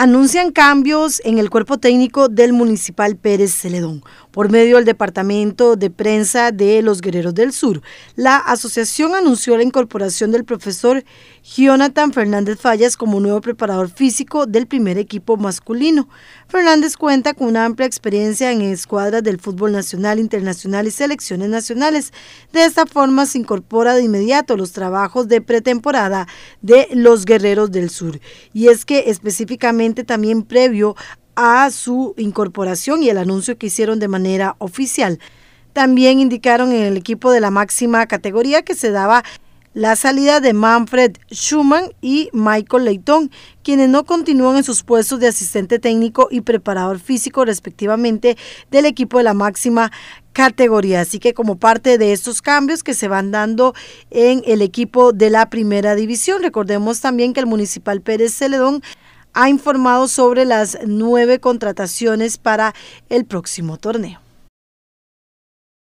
anuncian cambios en el cuerpo técnico del Municipal Pérez Celedón. Por medio del Departamento de Prensa de los Guerreros del Sur, la asociación anunció la incorporación del profesor Jonathan Fernández Fallas como nuevo preparador físico del primer equipo masculino. Fernández cuenta con una amplia experiencia en escuadras del fútbol nacional, internacional y selecciones nacionales. De esta forma se incorpora de inmediato los trabajos de pretemporada de los Guerreros del Sur. Y es que específicamente también previo a su incorporación y el anuncio que hicieron de manera oficial. También indicaron en el equipo de la máxima categoría que se daba la salida de Manfred Schumann y Michael Leighton, quienes no continúan en sus puestos de asistente técnico y preparador físico respectivamente del equipo de la máxima categoría. Así que como parte de estos cambios que se van dando en el equipo de la primera división, recordemos también que el Municipal Pérez Celedón ha informado sobre las nueve contrataciones para el próximo torneo.